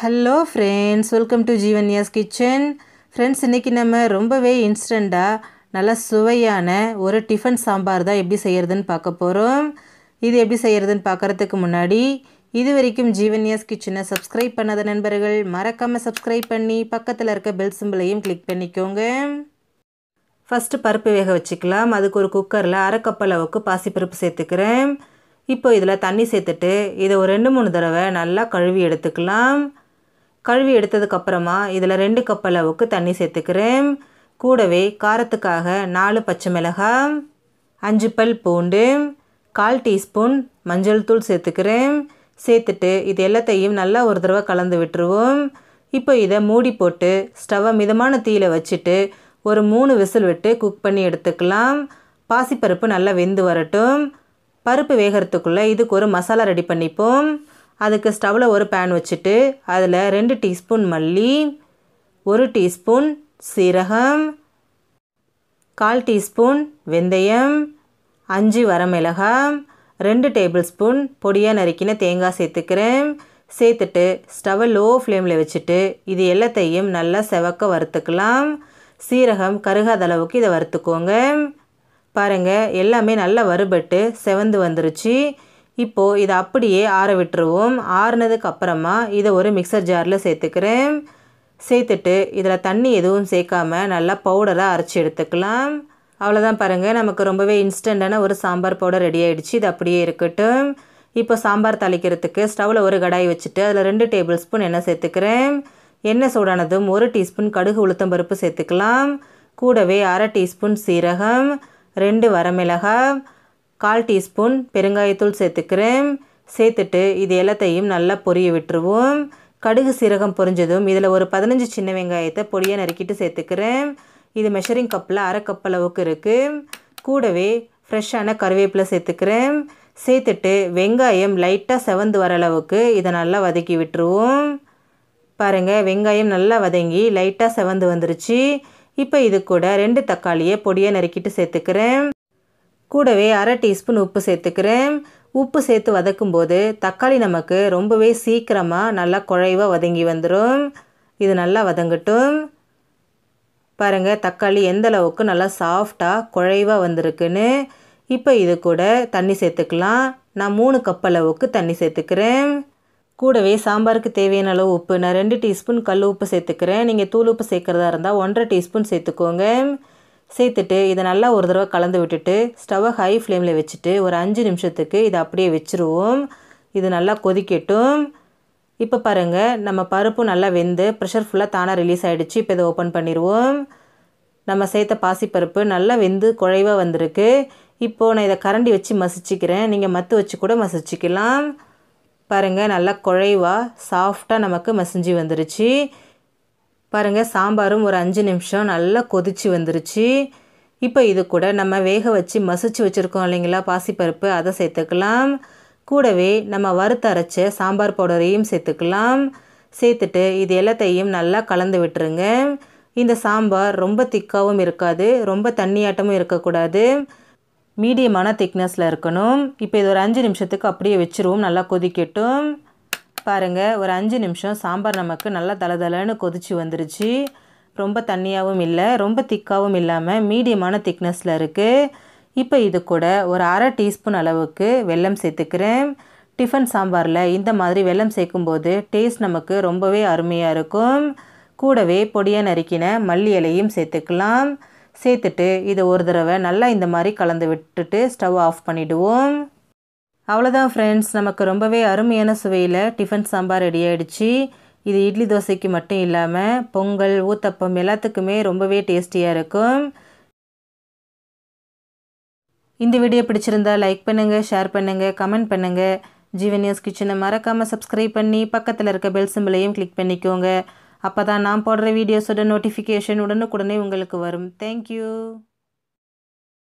hello friends welcome to Jeevanya's kitchen friends இன்றைக்கி நம்ம ரொம்பவே இன்ஸ்டண்ட்டாக நல்லா சுவையான ஒரு டிஃபன் சாம்பார் தான் எப்படி செய்கிறதுன்னு பார்க்க போகிறோம் இது எப்படி செய்கிறதுன்னு பார்க்குறதுக்கு முன்னாடி இது வரைக்கும் ஜீவன்யாஸ் கிச்சனை சப்ஸ்கிரைப் பண்ணாத நண்பர்கள் மறக்காமல் சப்ஸ்கிரைப் பண்ணி பக்கத்தில் இருக்க பெல் சிம்பிளையும் கிளிக் பண்ணிக்கோங்க ஃபஸ்ட்டு பருப்பு வேக வச்சுக்கலாம் அதுக்கு ஒரு குக்கரில் அரை கப் அளவுக்கு பாசிப்பருப்பு சேர்த்துக்கிறேன் இப்போ இதில் தண்ணி சேர்த்துட்டு இதை ஒரு ரெண்டு மூணு தடவை நல்லா கழுவி எடுத்துக்கலாம் கழுவி எடுத்ததுக்கப்புறமா இதில் ரெண்டு கப் அளவுக்கு தண்ணி சேர்த்துக்கிறேன் கூடவே காரத்துக்காக நாலு பச்சை மிளகாய் அஞ்சு பல் பூண்டு கால் டீஸ்பூன் மஞ்சள் தூள் சேர்த்துக்கிறேன் சேர்த்துட்டு இது எல்லாத்தையும் நல்லா ஒரு தடவை கலந்து விட்டுருவோம் இப்போ இதை மூடி போட்டு ஸ்டவ்வை மிதமான தீயில் வச்சுட்டு ஒரு மூணு விசில் விட்டு குக் பண்ணி எடுத்துக்கலாம் பாசிப்பருப்பு நல்லா வெந்து வரட்டும் பருப்பு வேகிறதுக்குள்ளே இதுக்கு ஒரு மசாலா ரெடி பண்ணிப்போம் அதுக்கு ஸ்டவ்வில் ஒரு பேன் வச்சுட்டு அதில் ரெண்டு டீஸ்பூன் மல்லி ஒரு டீஸ்பூன் சீரகம் கால் டீஸ்பூன் வெந்தயம் அஞ்சு வரமிளகாய் ரெண்டு டேபிள் ஸ்பூன் பொடியாக நறுக்கின தேங்காய் சேர்த்துக்கிறேன் சேர்த்துட்டு ஸ்டவ்வை லோ ஃப்ளேமில் வச்சுட்டு இது எல்லாத்தையும் நல்லா செவக்க வறுத்துக்கலாம் சீரகம் கருகாத அளவுக்கு இதை வறுத்துக்கோங்க பாருங்கள் எல்லாமே நல்லா வறுபட்டு செவந்து வந்துருச்சு இப்போது இதை அப்படியே ஆற விட்டுருவோம் ஆறுனதுக்கு அப்புறமா இதை ஒரு மிக்சர் ஜாரில் சேர்த்துக்கிறேன் சேர்த்துட்டு இதில் தண்ணி எதுவும் சேர்க்காம நல்லா பவுடராக அரைச்சி எடுத்துக்கலாம் அவ்வளோதான் பாருங்கள் நமக்கு ரொம்பவே இன்ஸ்டண்ட்டான ஒரு சாம்பார் பவுடர் ரெடி ஆகிடுச்சு இது அப்படியே இருக்கட்டும் இப்போ சாம்பார் தளிக்கிறதுக்கு ஸ்டவ்வில் ஒரு கடாய் வச்சுட்டு அதில் ரெண்டு டேபிள் ஸ்பூன் எண்ணெய் சேர்த்துக்கிறேன் எண்ணெய் சூடானதும் ஒரு டீஸ்பூன் கடுகு உளுத்தம் பருப்பு சேர்த்துக்கலாம் கூடவே அரை டீஸ்பூன் சீரகம் ரெண்டு வரமிளகாய் கால் டீஸ்பூன் பெருங்காயத்தூள் சேர்த்துக்கிறேன் சேர்த்துட்டு இது எல்லாத்தையும் நல்லா பொரிய விட்டுருவோம் கடுகு சீரகம் பொரிஞ்சதும் இதில் ஒரு பதினஞ்சு சின்ன வெங்காயத்தை பொடியாக நறுக்கிட்டு சேர்த்துக்கிறேன் இது மெஷரிங் கப்பில் அரை கப் அளவுக்கு இருக்குது கூடவே ஃப்ரெஷ்ஷான கருவேப்பிலை சேர்த்துக்கிறேன் சேர்த்துட்டு வெங்காயம் லைட்டாக செவந்து வர அளவுக்கு இதை நல்லா வதக்கி விட்டுருவோம் பாருங்கள் வெங்காயம் நல்லா வதங்கி லைட்டாக செவந்து வந்துருச்சு இப்போ இது கூட ரெண்டு தக்காளியை பொடியாக நறுக்கிட்டு சேர்த்துக்கிறேன் கூடவே அரை டீஸ்பூன் உப்பு சேர்த்துக்கிறேன் உப்பு சேர்த்து வதக்கும்போது தக்காளி நமக்கு ரொம்பவே சீக்கிரமாக நல்லா குழைவாக வதங்கி வந்துடும் இது நல்லா வதங்கட்டும் பாருங்கள் தக்காளி எந்த அளவுக்கு நல்லா சாஃப்டாக குழைவாக வந்திருக்குன்னு இப்போ இது கூட தண்ணி சேர்த்துக்கலாம் நான் மூணு கப் அளவுக்கு தண்ணி சேர்த்துக்கிறேன் கூடவே சாம்பாருக்கு தேவையான அளவு உப்பு நான் ரெண்டு டீஸ்பூன் கல் உப்பு சேர்த்துக்கிறேன் நீங்கள் தூள் உப்பு சேர்க்குறதா இருந்தால் ஒன்றரை டீஸ்பூன் சேர்த்துக்கோங்க சேர்த்துட்டு இதை நல்லா ஒரு தடவை கலந்து விட்டுட்டு ஸ்டவ்வை ஹை ஃப்ளேமில் வச்சுட்டு ஒரு அஞ்சு நிமிஷத்துக்கு இதை அப்படியே வச்சுருவோம் இது நல்லா கொதிக்கட்டும் இப்போ பாருங்கள் நம்ம பருப்பு நல்லா வெந்து ப்ரெஷர் ஃபுல்லாக தானாக ரிலீஸ் ஆகிடுச்சு இப்போ இதை ஓப்பன் பண்ணிடுவோம் நம்ம சேர்த்த பாசிப்பருப்பு நல்லா வெந்து குழைவாக வந்திருக்கு இப்போது நான் இதை கரண்டி வச்சு மசிச்சுக்கிறேன் நீங்கள் மத்து வச்சு கூட மசிச்சிக்கலாம் பாருங்கள் நல்லா குழைவாக சாஃப்டாக நமக்கு மசிஞ்சு வந்துருச்சு பாருங்கள் சாம்பாரும் ஒரு அஞ்சு நிமிஷம் நல்லா கொதிச்சு வந்துருச்சு இப்போ இது கூட நம்ம வேக வச்சு மசிச்சு வச்சுருக்கோம் இல்லைங்களா பாசிப்பருப்பு அதை சேர்த்துக்கலாம் கூடவே நம்ம வறுத்தரைச்ச அரைச்ச சாம்பார் பவுடரையும் சேர்த்துக்கலாம் சேர்த்துட்டு இது எல்லாத்தையும் நல்லா கலந்து விட்டுருங்க இந்த சாம்பார் ரொம்ப திக்காகவும் இருக்காது ரொம்ப தண்ணியாட்டமும் இருக்கக்கூடாது மீடியமான திக்னஸில் இருக்கணும் இப்போ இது ஒரு அஞ்சு நிமிஷத்துக்கு அப்படியே வச்சுருவோம் நல்லா கொதிக்கட்டும் பாருங்கள் ஒரு அஞ்சு நிமிஷம் சாம்பார் நமக்கு நல்லா தலன்னு கொதிச்சு வந்துருச்சு ரொம்ப தண்ணியாகவும் இல்லை ரொம்ப திக்காகவும் இல்லாமல் மீடியமான திக்னஸில் இருக்குது இப்போ இது கூட ஒரு அரை டீஸ்பூன் அளவுக்கு வெல்லம் சேர்த்துக்கிறேன் டிஃபன் சாம்பாரில் இந்த மாதிரி வெல்லம் சேர்க்கும்போது டேஸ்ட் நமக்கு ரொம்பவே அருமையாக இருக்கும் கூடவே பொடியாக நறுக்கின மல்லி இலையும் சேர்த்துக்கலாம் சேர்த்துட்டு இதை ஒரு தடவை நல்லா இந்த மாதிரி கலந்து விட்டுட்டு ஸ்டவ் ஆஃப் பண்ணிவிடுவோம் அவ்வளோதான் ஃப்ரெண்ட்ஸ் நமக்கு ரொம்பவே அருமையான சுவையில் டிஃபன் சாம்பார் ரெடி ஆகிடுச்சு இது இட்லி தோசைக்கு மட்டும் இல்லாமல் பொங்கல் ஊத்தப்பம் எல்லாத்துக்குமே ரொம்பவே டேஸ்டியாக இருக்கும் இந்த வீடியோ பிடிச்சிருந்தா லைக் பண்ணுங்கள் ஷேர் பண்ணுங்கள் கமெண்ட் பண்ணுங்கள் ஜீவன் நியூஸ் கிச்சனை மறக்காமல் சப்ஸ்கிரைப் பண்ணி பக்கத்தில் இருக்க பெல் சிம்பிளையும் கிளிக் பண்ணிக்கோங்க அப்போ தான் நான் போடுற வீடியோஸோட நோட்டிஃபிகேஷன் உடனுக்குடனே உங்களுக்கு வரும் தேங்க்யூ